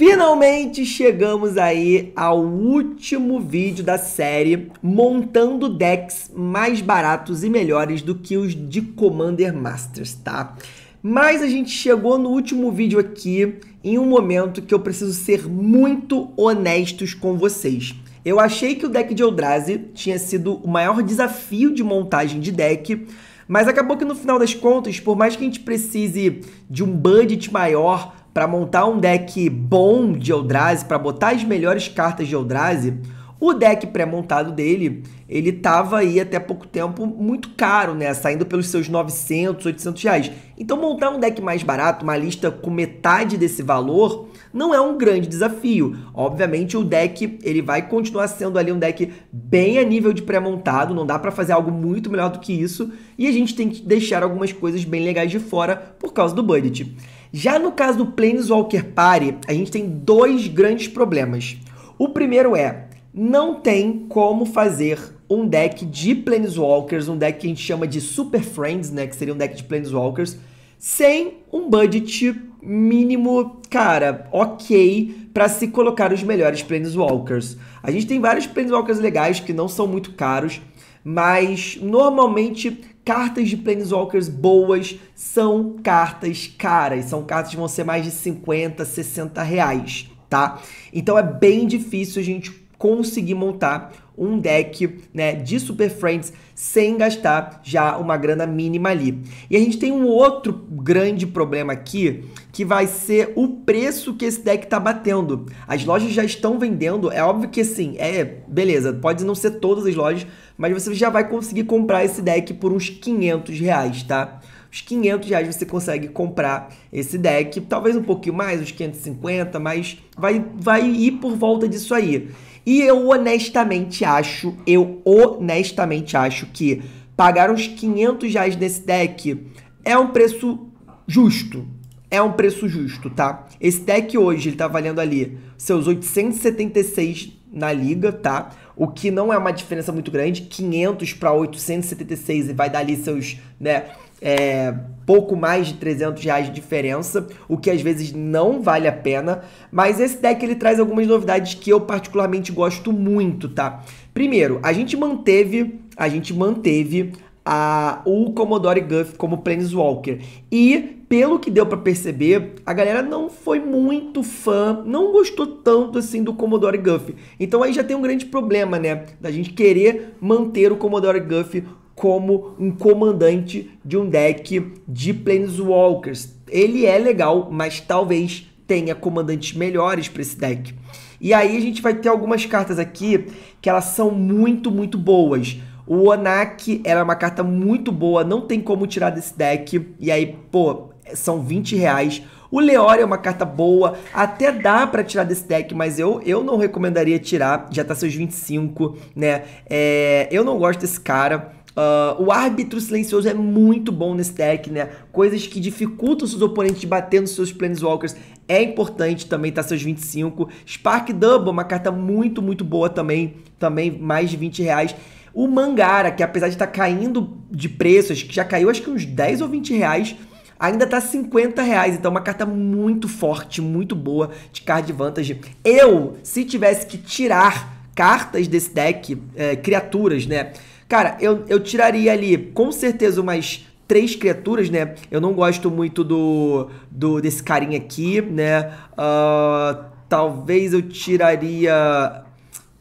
Finalmente chegamos aí ao último vídeo da série montando decks mais baratos e melhores do que os de Commander Masters, tá? Mas a gente chegou no último vídeo aqui em um momento que eu preciso ser muito honestos com vocês. Eu achei que o deck de Eldrazi tinha sido o maior desafio de montagem de deck, mas acabou que no final das contas, por mais que a gente precise de um budget maior para montar um deck bom de Eldrazi, para botar as melhores cartas de Eldrazi, o deck pré-montado dele, ele tava aí até pouco tempo muito caro, né? Saindo pelos seus 900, 800 reais. Então montar um deck mais barato, uma lista com metade desse valor, não é um grande desafio. Obviamente o deck, ele vai continuar sendo ali um deck bem a nível de pré-montado, não dá para fazer algo muito melhor do que isso, e a gente tem que deixar algumas coisas bem legais de fora por causa do budget. Já no caso do Planeswalker Party, a gente tem dois grandes problemas. O primeiro é, não tem como fazer um deck de Planeswalkers, um deck que a gente chama de Super Friends, né, que seria um deck de Planeswalkers, sem um budget mínimo, cara, ok, para se colocar os melhores Planeswalkers. A gente tem vários Planeswalkers legais que não são muito caros, mas normalmente cartas de Planeswalkers boas são cartas caras, são cartas que vão ser mais de 50, 60 reais, tá? Então é bem difícil a gente conseguir montar um deck né, de Super Friends sem gastar já uma grana mínima ali. E a gente tem um outro grande problema aqui, que vai ser o preço que esse deck tá batendo. As lojas já estão vendendo, é óbvio que sim é, beleza, pode não ser todas as lojas, mas você já vai conseguir comprar esse deck por uns 500 reais, tá? Os 500 reais você consegue comprar esse deck, talvez um pouquinho mais, uns 550, mas vai, vai ir por volta disso aí. E eu honestamente acho, eu honestamente acho que pagar uns 500 reais nesse deck é um preço justo. É um preço justo, tá? Esse deck hoje, ele tá valendo ali seus 876 na liga, tá? O que não é uma diferença muito grande, 500 para 876 e vai dar ali seus, né, é, pouco mais de 300 reais de diferença, o que às vezes não vale a pena, mas esse deck ele traz algumas novidades que eu particularmente gosto muito, tá? Primeiro, a gente manteve, a gente manteve a, o Commodore Guff como Planeswalker. E, pelo que deu para perceber, a galera não foi muito fã, não gostou tanto assim do Commodore Guff. Então aí já tem um grande problema, né? Da gente querer manter o Commodore Guff como um comandante de um deck de Planeswalkers. Ele é legal, mas talvez tenha comandantes melhores para esse deck. E aí a gente vai ter algumas cartas aqui que elas são muito, muito boas. O Onak era é uma carta muito boa, não tem como tirar desse deck. E aí, pô, são 20 reais. O Leório é uma carta boa, até dá para tirar desse deck, mas eu, eu não recomendaria tirar, já tá seus 25, né? É, eu não gosto desse cara. Uh, o árbitro silencioso é muito bom nesse deck, né? Coisas que dificultam seus oponentes batendo seus Planeswalkers. É importante também tá seus 25. Spark Double, é uma carta muito, muito boa também. Também mais de 20 reais. O Mangara, que apesar de estar tá caindo de preço, acho que já caiu acho que uns 10 ou 20 reais, ainda tá 50 reais. Então, é uma carta muito forte, muito boa de card vantage. Eu, se tivesse que tirar cartas desse deck, é, criaturas, né? Cara, eu, eu tiraria ali com certeza umas três criaturas, né? Eu não gosto muito do, do desse carinha aqui, né? Uh, talvez eu tiraria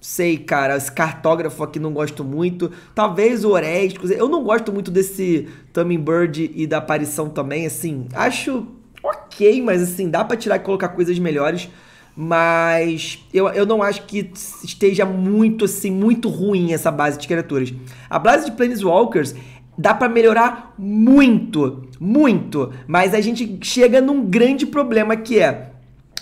sei, cara, esse cartógrafo aqui não gosto muito. Talvez o Orestes. Eu não gosto muito desse Bird e da aparição também, assim. Acho ok, mas assim, dá para tirar e colocar coisas melhores mas eu, eu não acho que esteja muito assim, muito ruim essa base de criaturas. A base de Planeswalkers dá para melhorar muito, muito, mas a gente chega num grande problema que é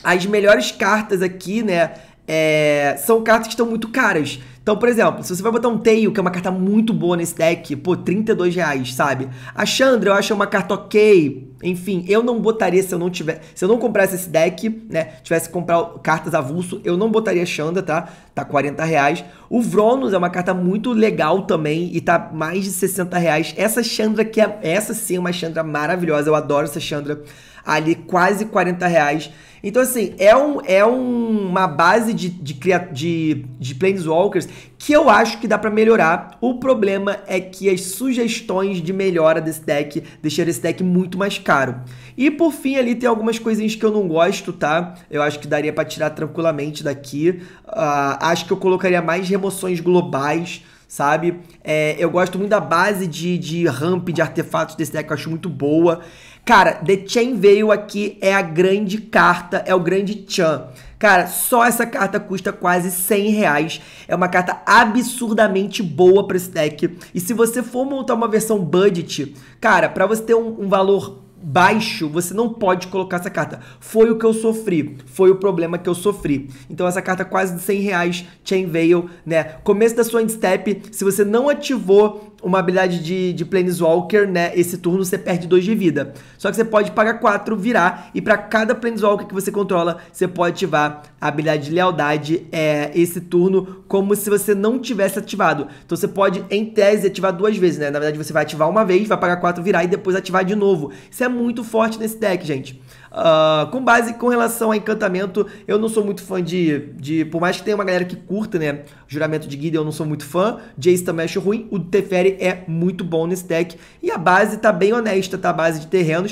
as melhores cartas aqui, né? É, são cartas que estão muito caras. Então, por exemplo, se você vai botar um Tail, que é uma carta muito boa nesse deck, pô, 32 reais, sabe? A Chandra eu acho uma carta ok, enfim, eu não botaria se eu não tiver, se eu não comprasse esse deck, né, tivesse que comprar cartas avulso, eu não botaria Chandra, tá? Tá 40 reais. O Vronos é uma carta muito legal também e tá mais de 60 reais. Essa Xandra que é, essa sim é uma Xandra maravilhosa, eu adoro essa Xandra. Ali quase 40 reais. Então, assim, é, um, é uma base de, de, de, de Planeswalkers que eu acho que dá para melhorar. O problema é que as sugestões de melhora desse deck deixaram esse deck muito mais caro. E por fim, ali tem algumas coisinhas que eu não gosto, tá? Eu acho que daria para tirar tranquilamente daqui. Uh, acho que eu colocaria mais remoções globais sabe? É, eu gosto muito da base de, de ramp, de artefatos desse deck, eu acho muito boa. Cara, The Chain veio aqui, é a grande carta, é o grande Chan. Cara, só essa carta custa quase 100 reais. É uma carta absurdamente boa para esse deck. E se você for montar uma versão budget, cara, para você ter um, um valor baixo, você não pode colocar essa carta. Foi o que eu sofri, foi o problema que eu sofri. Então essa carta quase de 100 reais, Chain Veil, né? Começo da sua instep se você não ativou uma habilidade de, de Planeswalker, né? Esse turno você perde 2 de vida. Só que você pode pagar 4, virar, e para cada Planeswalker que você controla, você pode ativar a habilidade de lealdade é, esse turno, como se você não tivesse ativado. Então você pode, em tese, ativar duas vezes, né? Na verdade, você vai ativar uma vez, vai pagar 4, virar e depois ativar de novo. Isso é muito forte nesse deck, gente. Uh, com base com relação a encantamento, eu não sou muito fã de, de. Por mais que tenha uma galera que curta, né? Juramento de Guida, eu não sou muito fã. Jace também acho ruim. O Teferi é muito bom nesse deck. E a base tá bem honesta, tá? A base de terrenos.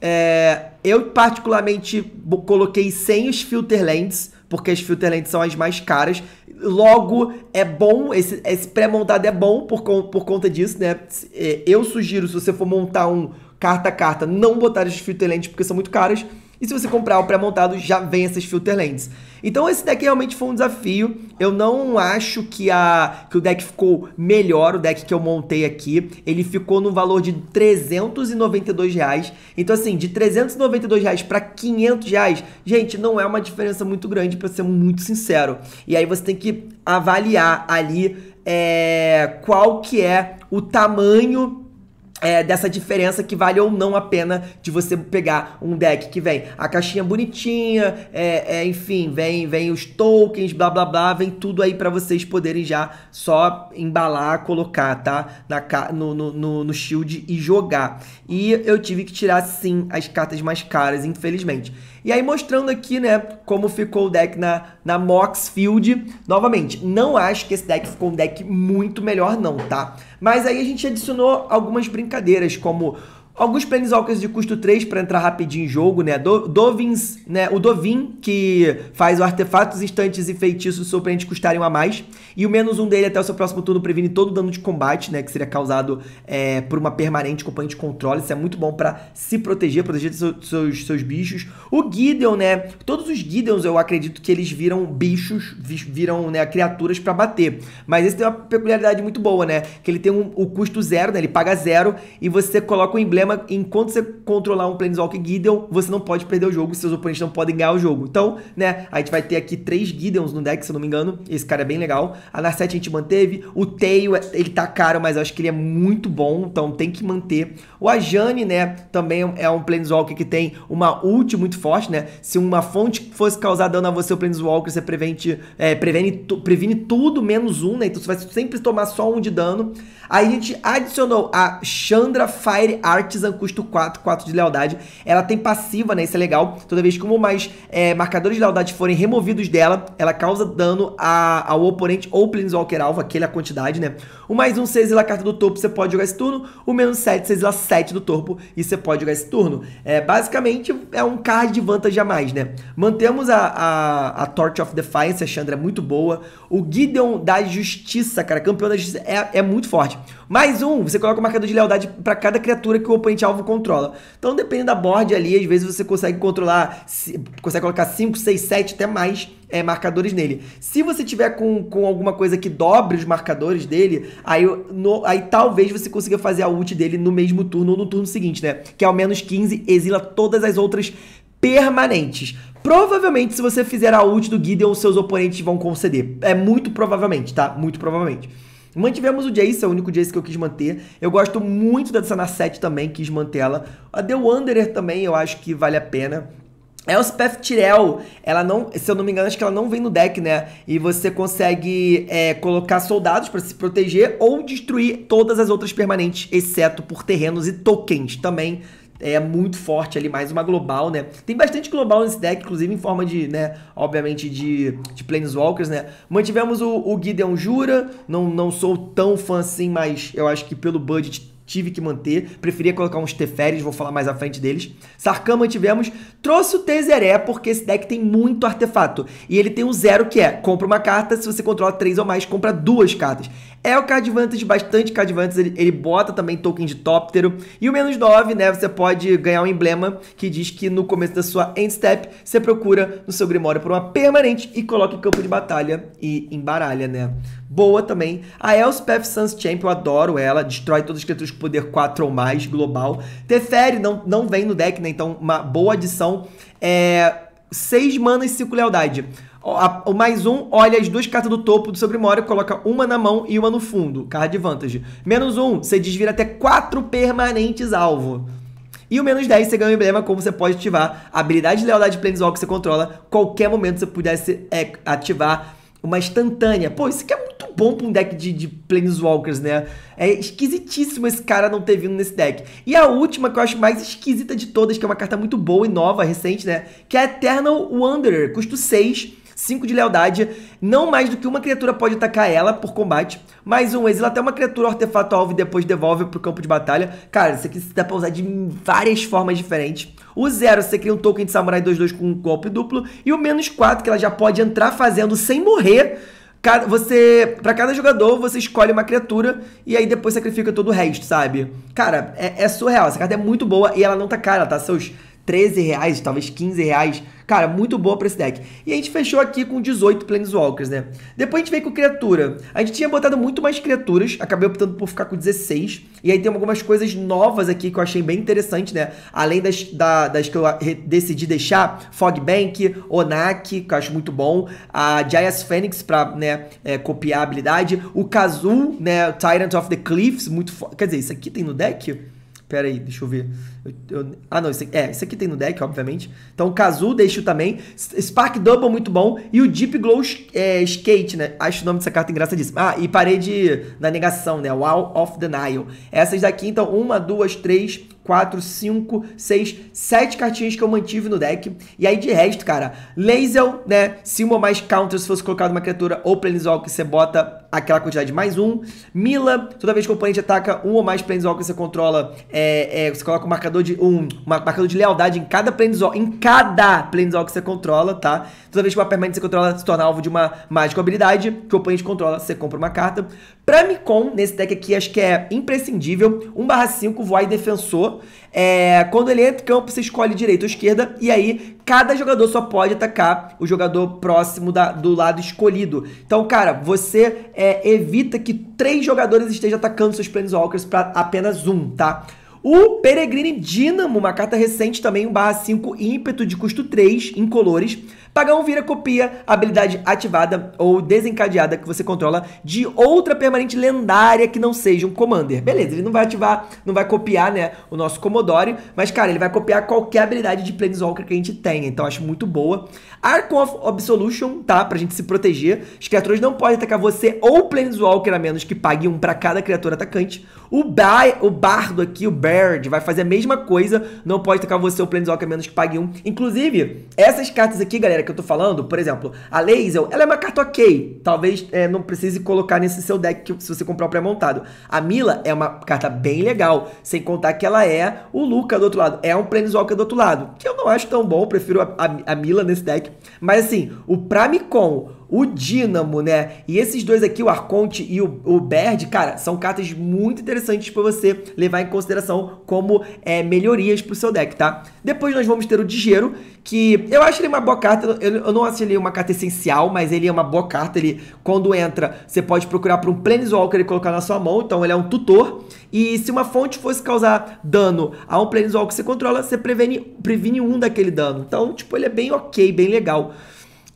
É, eu, particularmente, coloquei sem os filter lentes, porque as filter lentes são as mais caras. Logo, é bom, esse, esse pré-montado é bom por, por conta disso, né? É, eu sugiro, se você for montar um carta a carta, não botar esses filter lentes porque são muito caras. E se você comprar o pré-montado, já vem essas filter lentes. Então esse deck realmente foi um desafio. Eu não acho que, a, que o deck ficou melhor, o deck que eu montei aqui. Ele ficou no valor de 392 reais. Então assim, de 392 reais para 500 reais, gente, não é uma diferença muito grande, para ser muito sincero. E aí você tem que avaliar ali é, qual que é o tamanho é, dessa diferença que vale ou não a pena de você pegar um deck que vem a caixinha bonitinha, é, é, enfim, vem vem os tokens, blá blá blá, vem tudo aí para vocês poderem já só embalar, colocar, tá? Na, no, no, no, no shield e jogar. E eu tive que tirar sim as cartas mais caras, infelizmente. E aí mostrando aqui, né, como ficou o deck na, na Mox Field. Novamente, não acho que esse deck ficou um deck muito melhor não, tá? Mas aí a gente adicionou algumas brincadeiras, como Alguns planeswalkers de custo 3 para entrar rapidinho em jogo, né? Do, Dovins, né? O Dovin, que faz artefatos, instantes e feitiços surpreendentes custarem um a mais. E o menos um dele até o seu próximo turno previne todo o dano de combate, né? Que seria causado é, por uma permanente companhia de controle. Isso é muito bom para se proteger, proteger seu, seus, seus bichos. O Gideon, né? Todos os Gideons, eu acredito que eles viram bichos, viram né, criaturas para bater. Mas esse tem uma peculiaridade muito boa, né? Que ele tem um, o custo zero, né? Ele paga zero e você coloca o um emblema. Enquanto você controlar um Planeswalker Gideon, você não pode perder o jogo, seus oponentes não podem ganhar o jogo. Então, né? A gente vai ter aqui três Gideons no deck, se eu não me engano. Esse cara é bem legal. A Narset a gente manteve. O Teio, ele tá caro, mas eu acho que ele é muito bom, então tem que manter. O Ajane, né, também é um Planeswalker que tem uma ult muito forte, né? Se uma fonte fosse causar dano a você, o Planeswalker, você prevente, é, previne tudo menos um, né? Então você vai sempre tomar só um de dano. Aí a gente adicionou a Chandra Fire Artisan, custo 4, 4 de lealdade. Ela tem passiva, né? Isso é legal. Toda vez que um ou mais é, marcadores de lealdade forem removidos dela, ela causa dano a, ao oponente ou Planeswalker alvo, aquela quantidade, né? O mais um 6 a carta do topo, você pode jogar esse turno. O menos 7, 6 7 do topo, e você pode jogar esse turno. É, basicamente, é um card de vantagem a mais, né? Mantemos a, a, a Torch of Defiance, a Chandra é muito boa. O Gideon da Justiça, cara, campeão da Justiça, é, é muito forte. Mais um, você coloca o marcador de lealdade para cada criatura que o oponente alvo controla. Então, dependendo da board ali, às vezes você consegue controlar, consegue colocar 5, 6, 7, até mais é, marcadores nele. Se você tiver com, com alguma coisa que dobre os marcadores dele, aí, no, aí talvez você consiga fazer a ult dele no mesmo turno ou no turno seguinte, né? Que é ao menos 15 exila todas as outras permanentes. Provavelmente, se você fizer a ult do Gideon, seus oponentes vão conceder. É muito provavelmente, tá? Muito provavelmente. Mantivemos o Jace, é o único Jace que eu quis manter. Eu gosto muito da Sana 7 também, quis mantê-la. A The Wanderer também, eu acho que vale a pena. Elspeth Tirel, ela não, se eu não me engano, acho que ela não vem no deck, né? E você consegue é, colocar soldados para se proteger ou destruir todas as outras permanentes, exceto por terrenos e tokens também é muito forte ali, mais uma global, né? Tem bastante global nesse deck, inclusive em forma de, né, obviamente de, de Planeswalkers, né? Mantivemos o, o Gideon Jura, não, não sou tão fã assim, mas eu acho que pelo budget tive que manter. Preferia colocar uns Teferes, vou falar mais à frente deles. Sarkhan mantivemos. Trouxe o Tezeré, porque esse deck tem muito artefato. E ele tem um zero que é, compra uma carta, se você controla três ou mais, compra duas cartas. É o Card bastante Card ele, ele bota também token de Tóptero. E o menos 9, né, você pode ganhar um emblema que diz que no começo da sua end step, você procura no seu Grimório por uma permanente e coloca em campo de batalha e embaralha, né? Boa também. A Elspeth Suns Champion, eu adoro ela, destrói todas as criaturas com poder 4 ou mais, global. Teferi não, não vem no deck, né, então uma boa adição. É... 6 manas e 5 lealdade o mais um olha as duas cartas do topo do seu coloca uma na mão e uma no fundo. Card Advantage. Menos um, você desvira até quatro permanentes alvo. E o menos 10 você ganha um emblema como você pode ativar a habilidade de lealdade Planeswalker que você controla. Qualquer momento você pudesse é, ativar uma instantânea. Pô, isso aqui é muito bom pra um deck de, de Planeswalkers, né? É esquisitíssimo esse cara não ter vindo nesse deck. E a última que eu acho mais esquisita de todas, que é uma carta muito boa e nova, recente, né? Que é Eternal Wanderer. Custo 6 5 de lealdade. Não mais do que uma criatura pode atacar ela por combate. Mais um, exila até uma criatura, artefato alvo e depois devolve pro campo de batalha. Cara, isso aqui dá pra usar de várias formas diferentes. O 0, você cria um token de samurai 2-2 com um golpe duplo. E o menos 4, que ela já pode entrar fazendo sem morrer você para cada jogador você escolhe uma criatura e aí depois sacrifica todo o resto, sabe? Cara, é, é, surreal. Essa carta é muito boa e ela não tá cara, tá? Seus 13 reais, talvez 15 reais. Cara, muito boa pra esse deck. E a gente fechou aqui com 18 Planeswalkers, né? Depois a gente veio com criatura. A gente tinha botado muito mais criaturas, acabei optando por ficar com 16. E aí tem algumas coisas novas aqui que eu achei bem interessante, né? Além das, da, das que eu decidi deixar, Fogbank, Onak, que eu acho muito bom. A jayas Fênix pra, né, é, copiar a habilidade. O Kazoo, né, Tyrant of the Cliffs, muito foda. Quer dizer, isso aqui tem no deck? Pera aí, deixa eu ver. Eu, eu, ah, não, esse, aqui, é, isso aqui tem no deck, obviamente. Então, Kazu, deixo também. Spark Double, muito bom. E o Deep Glow é, Skate, né? Acho o nome dessa carta engraçadíssimo. Ah, e parede na negação, né? Wall of Denial. Essas daqui, então, uma, duas, três, quatro, cinco, seis, sete cartinhas que eu mantive no deck. E aí, de resto, cara, Laser, né? Se uma ou mais counters fosse colocado uma criatura ou Planeswalker, você bota aquela quantidade mais um. Mila, toda vez que o oponente ataca um ou mais Planeswalker, você controla, é, é, você coloca o marcador marcador de um, marcador de lealdade em cada Planeswalk, em cada Planeswalk que você controla, tá? Toda vez que uma permanente você controla, se torna alvo de uma mágica habilidade que o oponente controla, você compra uma carta. Pra Micon, nesse deck aqui, acho que é imprescindível, 1/5 voar defensor. É, quando ele entra em campo, você escolhe direita ou esquerda, e aí cada jogador só pode atacar o jogador próximo da, do lado escolhido. Então, cara, você é, evita que três jogadores estejam atacando seus Planeswalkers para apenas um, tá? O Peregrine Dynamo, uma carta recente também, um barra 5, ímpeto de custo 3, em colores. Pagão vira copia a habilidade ativada ou desencadeada que você controla de outra permanente lendária que não seja um Commander. Beleza, ele não vai ativar, não vai copiar, né, o nosso Commodore, mas, cara, ele vai copiar qualquer habilidade de Planeswalker que a gente tenha, então acho muito boa. Arc of Absolution, tá, pra gente se proteger. As criaturas não podem atacar você ou Planeswalker, a menos que pague um pra cada criatura atacante. O, ba o Bardo aqui, o Bird, vai fazer a mesma coisa, não pode atacar você ou Planeswalker, a menos que pague um. Inclusive, essas cartas aqui, galera, que eu tô falando, por exemplo, a Lazel, ela é uma carta ok. Talvez é, não precise colocar nesse seu deck se você comprar o pré-montado. A Mila é uma carta bem legal, sem contar que ela é o Luca do outro lado, é um Planeswalker do outro lado, que eu não acho tão bom, prefiro a, a, a Mila nesse deck. Mas assim, o Pramicon o Dínamo, né? E esses dois aqui, o Arconte e o, o Baird, cara, são cartas muito interessantes para você levar em consideração como é, melhorias pro seu deck, tá? Depois nós vamos ter o Digero, que eu acho ele uma boa carta, eu, eu não acho ele uma carta essencial, mas ele é uma boa carta, ele quando entra, você pode procurar por um Planeswalker e colocar na sua mão, então ele é um tutor, e se uma fonte fosse causar dano a um Planeswalker que você controla, você previne, previne um daquele dano, então, tipo, ele é bem ok, bem legal.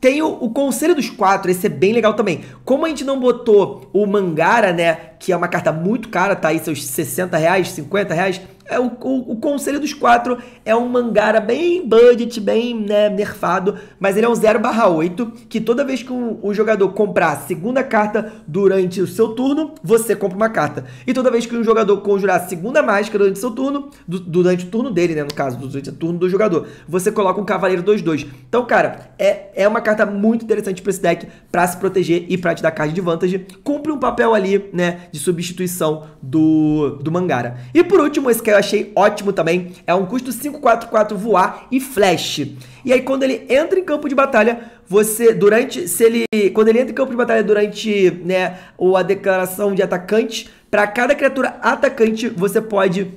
Tem o, o, Conselho dos Quatro, esse é bem legal também. Como a gente não botou o Mangara, né? Que é uma carta muito cara, tá aí seus 60 reais, 50 reais. É o, o, o, Conselho dos Quatro é um mangara bem budget, bem né, nerfado, mas ele é um 0/8, que toda vez que o, o jogador comprar a segunda carta durante o seu turno, você compra uma carta. E toda vez que um jogador conjurar a segunda máscara durante o seu turno, do, durante o turno dele, né, no caso, durante o turno do jogador, você coloca um Cavaleiro 2-2. Então, cara, é, é uma carta muito interessante para esse deck, para se proteger e para te dar card de vantagem, Cumpre um papel ali, né, de substituição do, do Mangara. E por último, esse que é achei ótimo também. É um custo 544 voar e flash. E aí quando ele entra em campo de batalha, você durante se ele quando ele entra em campo de batalha durante, né, ou a declaração de atacante, para cada criatura atacante você pode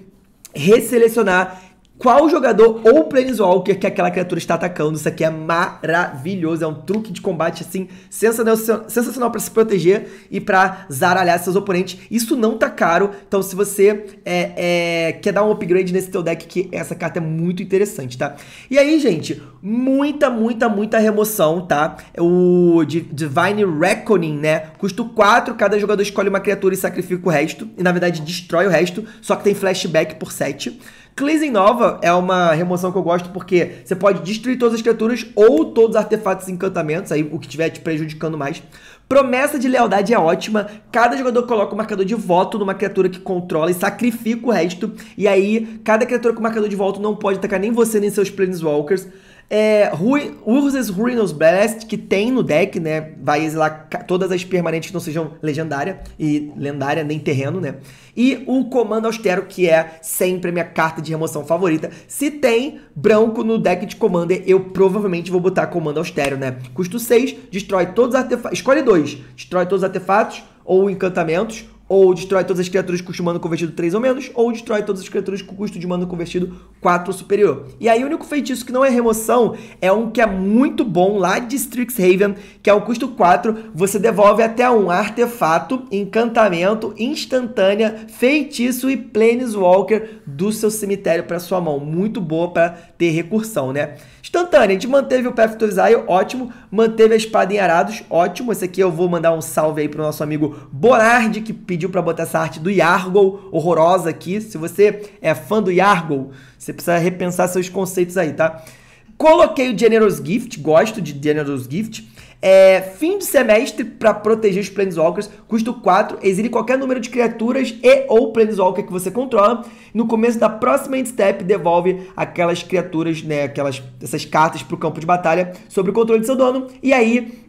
resselecionar qual jogador ou planeswalker que aquela criatura está atacando? Isso aqui é maravilhoso, é um truque de combate assim sensacional, para se proteger e para zaralhar seus oponentes. Isso não tá caro, então se você é, é, quer dar um upgrade nesse teu deck, que essa carta é muito interessante, tá? E aí, gente, muita, muita, muita remoção, tá? O Divine Reckoning, né? Custo 4, cada jogador escolhe uma criatura e sacrifica o resto, e na verdade destrói o resto, só que tem flashback por 7. Cleansing Nova é uma remoção que eu gosto porque você pode destruir todas as criaturas ou todos os artefatos e encantamentos, aí o que estiver te prejudicando mais. Promessa de lealdade é ótima. Cada jogador coloca o marcador de voto numa criatura que controla e sacrifica o resto. E aí, cada criatura com marcador de voto não pode atacar nem você nem seus Planeswalkers. É, Rui, Ruinous Blast, que tem no deck, né? Vai exilar todas as permanentes que não sejam legendária e lendária, nem terreno, né? E o Comando Austero, que é sempre a minha carta de remoção favorita. Se tem branco no deck de Commander, eu provavelmente vou botar Comando Austero, né? Custo 6, destrói todos os artefatos. Escolhe dois: destrói todos os artefatos ou encantamentos ou destrói todas as criaturas com custo de mana convertido 3 ou menos, ou destrói todas as criaturas com custo de mana convertido 4 ou superior. E aí o único feitiço que não é remoção é um que é muito bom lá de Strixhaven, que é o custo 4, você devolve até um artefato, encantamento, instantânea, feitiço e planeswalker do seu cemitério para sua mão. Muito boa para ter recursão, né? Instantânea, a gente manteve o Path to Exile, ótimo, manteve a espada em arados, ótimo. Esse aqui eu vou mandar um salve aí pro nosso amigo Bonardi, que pediu para botar essa arte do Yargol horrorosa aqui. Se você é fã do Yargol, você precisa repensar seus conceitos aí, tá? Coloquei o Generous Gift, gosto de Generous Gift. É, fim de semestre para proteger os Planeswalkers, custo 4, exile qualquer número de criaturas e ou Planeswalker que você controla. No começo da próxima end step, devolve aquelas criaturas, né, aquelas, essas cartas para o campo de batalha sob o controle de seu dono. E aí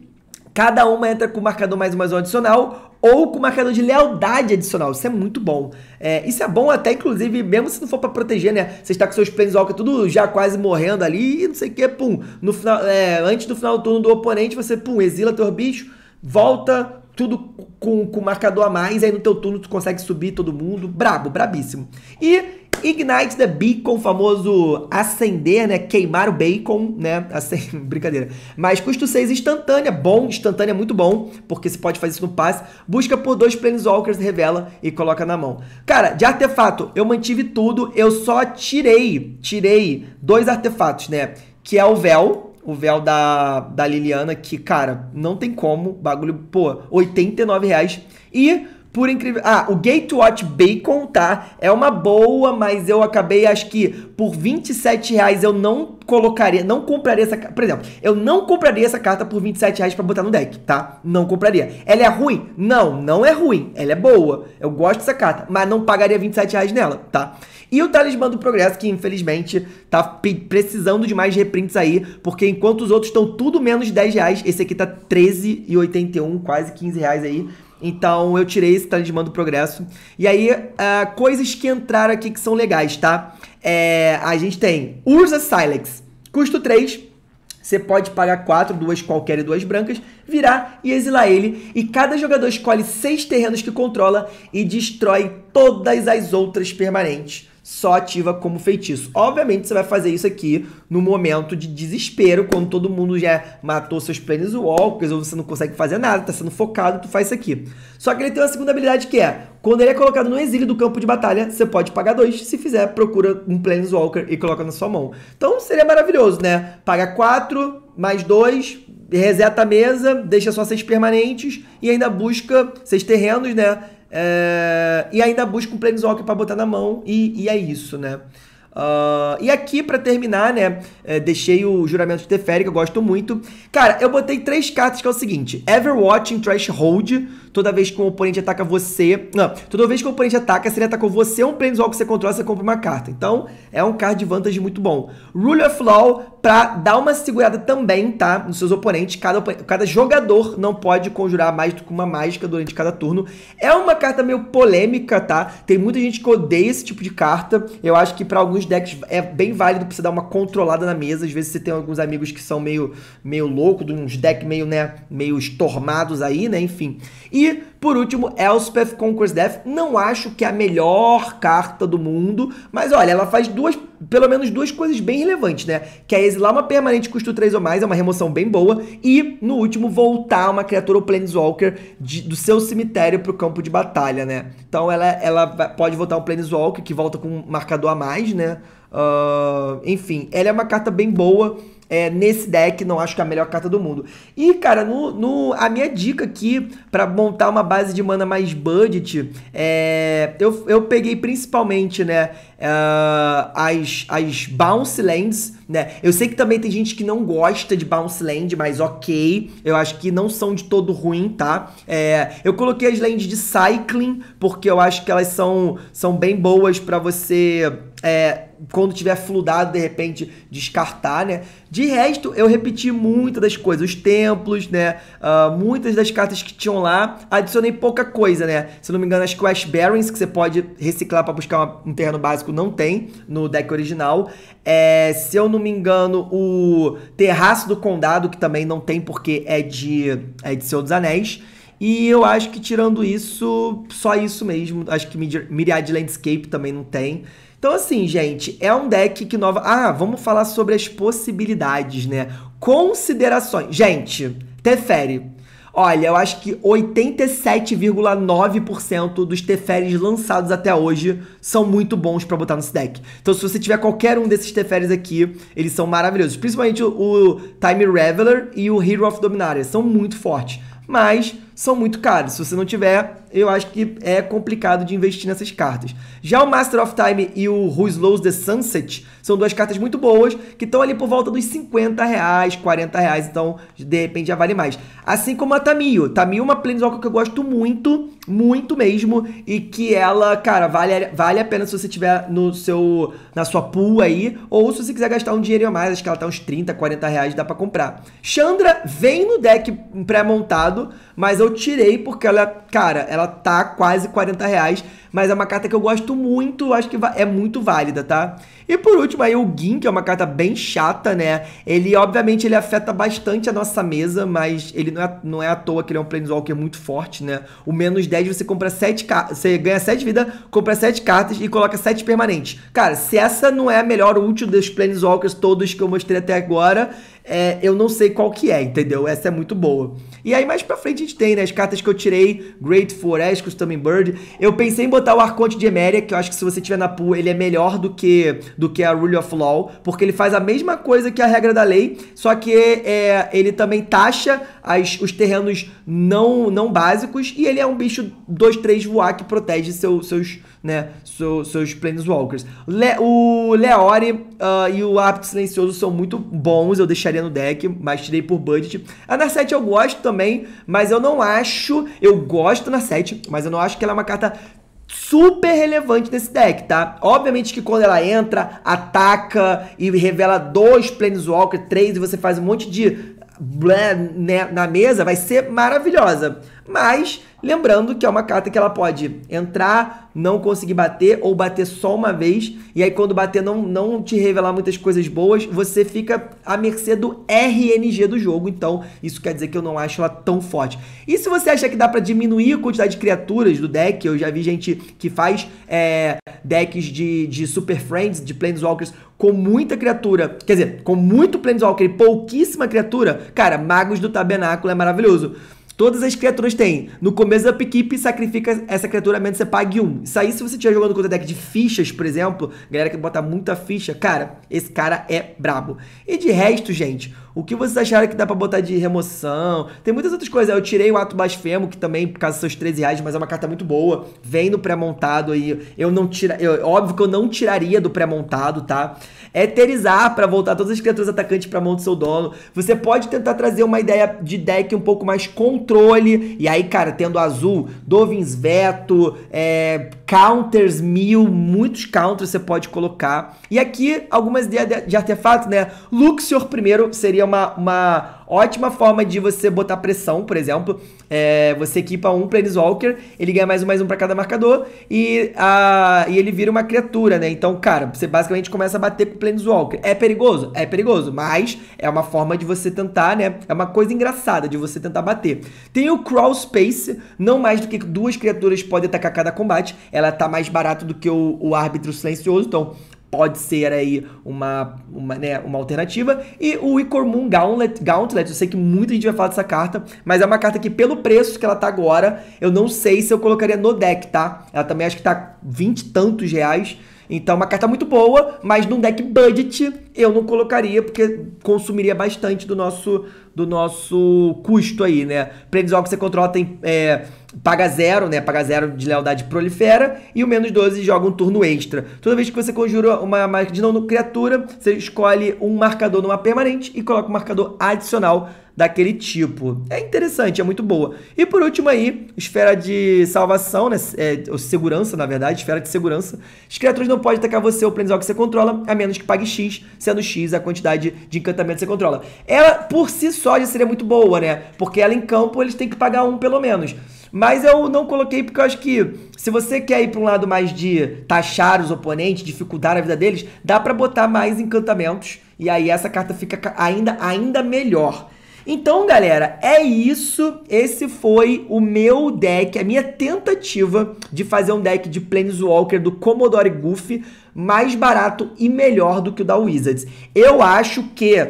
Cada uma entra com marcador mais mais um adicional ou com marcador de lealdade adicional. Isso é muito bom. É, isso é bom até, inclusive, mesmo se não for para proteger, né? Você está com seus Planeswalker tudo já quase morrendo ali e não sei o que, pum. No final, é, antes do final do turno do oponente, você, pum, exila teu bicho, volta, tudo com, com marcador a mais, aí no teu turno tu consegue subir todo mundo. Brabo, brabíssimo. E Ignite the Beacon, famoso acender, né? Queimar o bacon, né? Assim, brincadeira. Mas custo 6 instantânea, bom, instantânea é muito bom, porque você pode fazer isso no passe. Busca por dois Planeswalkers, revela e coloca na mão. Cara, de artefato, eu mantive tudo, eu só tirei, tirei dois artefatos, né? Que é o véu, o véu da, da Liliana, que, cara, não tem como, bagulho, pô, 89 reais. E por incrível. Ah, o Gatewatch Bacon, tá? É uma boa, mas eu acabei, acho que por 27 reais eu não colocaria, não compraria essa Por exemplo, eu não compraria essa carta por 27 reais pra botar no deck, tá? Não compraria. Ela é ruim? Não, não é ruim. Ela é boa. Eu gosto dessa carta, mas não pagaria 27 reais nela, tá? E o Talismã do Progresso, que infelizmente tá precisando de mais reprints aí, porque enquanto os outros estão tudo menos 10 reais, esse aqui tá 13,81, quase 15 reais aí. Então eu tirei esse talismã do progresso. E aí, uh, coisas que entraram aqui que são legais, tá? É, a gente tem Ursa Silex, custo 3. Você pode pagar 4, duas qualquer e duas brancas, virar e exilar ele. E cada jogador escolhe seis terrenos que controla e destrói todas as outras permanentes só ativa como feitiço. Obviamente você vai fazer isso aqui no momento de desespero, quando todo mundo já matou seus Planeswalkers, ou você não consegue fazer nada, tá sendo focado, tu faz isso aqui. Só que ele tem uma segunda habilidade que é, quando ele é colocado no exílio do campo de batalha, você pode pagar dois, se fizer, procura um Planeswalker e coloca na sua mão. Então seria maravilhoso, né? Paga quatro, mais dois, reseta a mesa, deixa só seis permanentes e ainda busca seis terrenos, né? É, e ainda busca um Planeswalker para botar na mão, e, e é isso, né? Uh, e aqui, para terminar, né? É, deixei o juramento de Teferi, que eu gosto muito. Cara, eu botei três cartas que é o seguinte: Everwatching Trash Hold Toda vez que um oponente ataca você. Não, toda vez que um oponente ataca, se ele atacou você, um Planeswalker que você controla, você compra uma carta. Então, é um card de vantagem muito bom. Rule of Law pra dar uma segurada também, tá? Nos seus oponentes. Cada, cada jogador não pode conjurar mais do que uma mágica durante cada turno. É uma carta meio polêmica, tá? Tem muita gente que odeia esse tipo de carta. Eu acho que para alguns decks é bem válido pra você dar uma controlada na mesa. Às vezes você tem alguns amigos que são meio, meio loucos, uns decks meio, né, meio estormados aí, né? Enfim. E e, por último, Elspeth Conquers Death. Não acho que é a melhor carta do mundo, mas olha, ela faz duas, pelo menos duas coisas bem relevantes, né? Que é exilar uma permanente custo 3 ou mais, é uma remoção bem boa, e, no último, voltar uma criatura ou Planeswalker de, do seu cemitério pro campo de batalha, né? Então ela, ela pode voltar um Planeswalker que volta com um marcador a mais, né? Uh, enfim, ela é uma carta bem boa é, nesse deck, não acho que é a melhor carta do mundo. E, cara, no, no a minha dica aqui para montar uma base de mana mais budget, é, eu, eu peguei principalmente, né, uh, as, as Bounce Lands, né? Eu sei que também tem gente que não gosta de Bounce Land, mas ok, eu acho que não são de todo ruim, tá? É, eu coloquei as lands de Cycling, porque eu acho que elas são, são bem boas para você é, quando tiver fludado, de repente, descartar, né? De resto, eu repeti muitas das coisas, os templos, né? Uh, muitas das cartas que tinham lá, adicionei pouca coisa, né? Se não me engano, as Quest Barons, que você pode reciclar para buscar uma, um terreno básico, não tem no deck original. É, se eu não me engano, o Terraço do Condado, que também não tem porque é de, é de Senhor dos Anéis. E eu acho que tirando isso, só isso mesmo. Acho que Myriad Landscape também não tem. Então, assim, gente, é um deck que nova. Ah, vamos falar sobre as possibilidades, né? Considerações. Gente, Teferi. Olha, eu acho que 87,9% dos Teferis lançados até hoje são muito bons para botar nesse deck. Então, se você tiver qualquer um desses Teferis aqui, eles são maravilhosos. Principalmente o, Time Reveler e o Hero of Dominaria. São muito fortes. Mas são muito caros. Se você não tiver, eu acho que é complicado de investir nessas cartas. Já o Master of Time e o Who Slows the Sunset são duas cartas muito boas que estão ali por volta dos 50 reais, 40 reais, então de repente já vale mais. Assim como a Tamio. Tamio é uma Planeswalker que eu gosto muito, muito mesmo, e que ela, cara, vale, vale a pena se você tiver no seu, na sua pool aí, ou se você quiser gastar um dinheirinho a mais, acho que ela tá uns 30, 40 reais, dá pra comprar. Chandra vem no deck pré-montado, mas eu eu tirei porque ela, cara, ela tá quase 40 reais, mas é uma carta que eu gosto muito, acho que é muito válida, tá? E por último aí o Gin, que é uma carta bem chata, né? Ele, obviamente, ele afeta bastante a nossa mesa, mas ele não é, não é à toa que ele é um Planeswalker muito forte, né? O menos 10 você compra 7 você ganha 7 vida, compra 7 cartas e coloca 7 permanentes. Cara, se essa não é a melhor útil dos Planeswalkers todos que eu mostrei até agora, é, eu não sei qual que é, entendeu? Essa é muito boa. E aí mais pra frente a gente tem, né? As cartas que eu tirei, Great Forest, Customing Bird. Eu pensei em botar o Arconte de Emeria, que eu acho que se você tiver na pool, ele é melhor do que, do que a Rule of Law, porque ele faz a mesma coisa que a regra da lei, só que é, ele também taxa as, os terrenos não, não básicos e ele é um bicho 2-3 voar que protege seu, seus, né, seu, seus Planeswalkers. Le, o Leori uh, e o Apto Silencioso são muito bons, eu deixaria no deck, mas tirei por budget. A Narset eu gosto também também, mas eu não acho. Eu gosto na 7, mas eu não acho que ela é uma carta super relevante nesse deck, tá? Obviamente que quando ela entra, ataca e revela dois Planeswalker, três, e você faz um monte de blé, né, na mesa, vai ser maravilhosa. Mas Lembrando que é uma carta que ela pode entrar, não conseguir bater ou bater só uma vez. E aí, quando bater, não, não te revelar muitas coisas boas, você fica à mercê do RNG do jogo. Então, isso quer dizer que eu não acho ela tão forte. E se você acha que dá para diminuir a quantidade de criaturas do deck, eu já vi gente que faz é, decks de, de Super Friends, de Planeswalkers, com muita criatura, quer dizer, com muito Planeswalker e pouquíssima criatura, cara, Magos do Tabernáculo é maravilhoso. Todas as criaturas têm. No começo da upkeep, sacrifica essa criatura a menos que você pague um. Isso aí, se você estiver jogando contra deck de fichas, por exemplo, galera que bota muita ficha, cara, esse cara é brabo. E de resto, gente, o que vocês acharam que dá para botar de remoção? Tem muitas outras coisas. Eu tirei o Ato Blasfemo, que também, por causa dos seus 13 reais, mas é uma carta muito boa. Vem no pré-montado aí. Eu não tira, eu, Óbvio que eu não tiraria do pré-montado, tá? Eterizar para voltar todas as criaturas atacantes pra mão do seu dono. Você pode tentar trazer uma ideia de deck um pouco mais controle. E aí, cara, tendo azul, Dovins Veto, é counters mil, muitos counters você pode colocar. E aqui algumas ideias de, de né? Luxor primeiro seria uma, uma Ótima forma de você botar pressão, por exemplo. É, você equipa um Planeswalker, ele ganha mais um, mais um para cada marcador e, a, e ele vira uma criatura, né? Então, cara, você basicamente começa a bater com o Planeswalker. É perigoso? É perigoso, mas é uma forma de você tentar, né? É uma coisa engraçada de você tentar bater. Tem o Crawl Space, não mais do que duas criaturas podem atacar cada combate. Ela tá mais barato do que o, o Árbitro Silencioso, então pode ser aí uma, uma, né, uma alternativa. E o Icormun Gauntlet, Gauntlet, eu sei que muita gente vai falar dessa carta, mas é uma carta que pelo preço que ela tá agora, eu não sei se eu colocaria no deck, tá? Ela também acho que tá 20 e tantos reais. Então, é uma carta muito boa, mas num deck budget eu não colocaria, porque consumiria bastante do nosso, do nosso custo aí, né? Prednisol que você controla tem... É, paga zero, né? Paga zero de lealdade prolifera. E o menos 12 joga um turno extra. Toda vez que você conjura uma marca de não criatura, você escolhe um marcador numa permanente e coloca um marcador adicional daquele tipo. É interessante, é muito boa. E por último aí, esfera de salvação, né? É, ou segurança, na verdade, esfera de segurança. As criaturas não podem atacar você ou prendizal que você controla, a menos que pague X, sendo X a quantidade de encantamento que você controla. Ela, por si só, já seria muito boa, né? Porque ela em campo, eles têm que pagar um pelo menos. Mas eu não coloquei porque eu acho que se você quer ir para um lado mais de taxar os oponentes, dificultar a vida deles, dá para botar mais encantamentos e aí essa carta fica ainda, ainda melhor. Então, galera, é isso. Esse foi o meu deck, a minha tentativa de fazer um deck de Planeswalker do Commodore Goofy mais barato e melhor do que o da Wizards. Eu acho que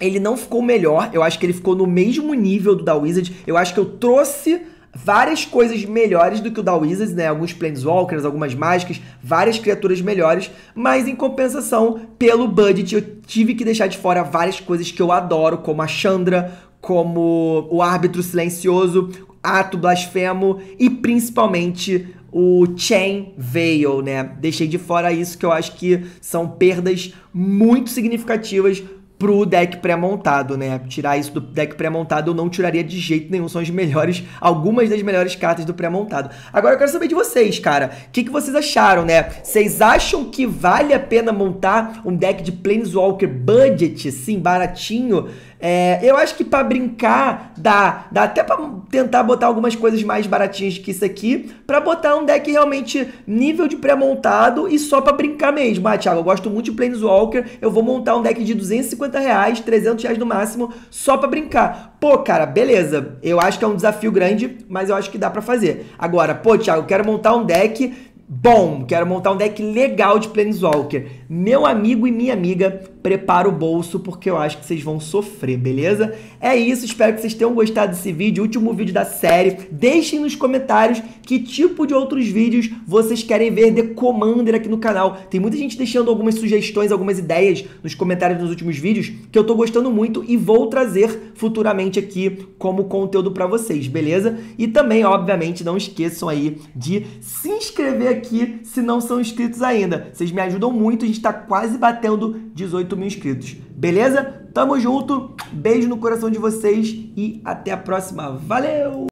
ele não ficou melhor, eu acho que ele ficou no mesmo nível do da Wizards. Eu acho que eu trouxe várias coisas melhores do que o da Wizards, né? Alguns Planeswalkers, algumas mágicas, várias criaturas melhores, mas em compensação, pelo budget, eu tive que deixar de fora várias coisas que eu adoro, como a Chandra, como o Árbitro Silencioso, Ato Blasfemo e principalmente o Chain Veil, né? Deixei de fora isso que eu acho que são perdas muito significativas pro deck pré-montado, né? Tirar isso do deck pré-montado eu não tiraria de jeito nenhum. São as melhores, algumas das melhores cartas do pré-montado. Agora eu quero saber de vocês, cara. O que, que vocês acharam, né? Vocês acham que vale a pena montar um deck de Planeswalker budget, sim, baratinho, é, eu acho que para brincar dá, dá até para tentar botar algumas coisas mais baratinhas que isso aqui, para botar um deck realmente nível de pré-montado e só para brincar mesmo. Ah, Thiago, eu gosto muito de Planeswalker, eu vou montar um deck de 250 reais, 300 reais no máximo, só para brincar. Pô, cara, beleza, eu acho que é um desafio grande, mas eu acho que dá para fazer. Agora, pô, Thiago, eu quero montar um deck bom, quero montar um deck legal de Planeswalker meu amigo e minha amiga, prepara o bolso porque eu acho que vocês vão sofrer, beleza? É isso, espero que vocês tenham gostado desse vídeo, último vídeo da série. Deixem nos comentários que tipo de outros vídeos vocês querem ver de Commander aqui no canal. Tem muita gente deixando algumas sugestões, algumas ideias nos comentários dos últimos vídeos que eu tô gostando muito e vou trazer futuramente aqui como conteúdo para vocês, beleza? E também, obviamente, não esqueçam aí de se inscrever aqui se não são inscritos ainda. Vocês me ajudam muito, a gente está quase batendo 18 mil inscritos. Beleza? Tamo junto, beijo no coração de vocês e até a próxima. Valeu!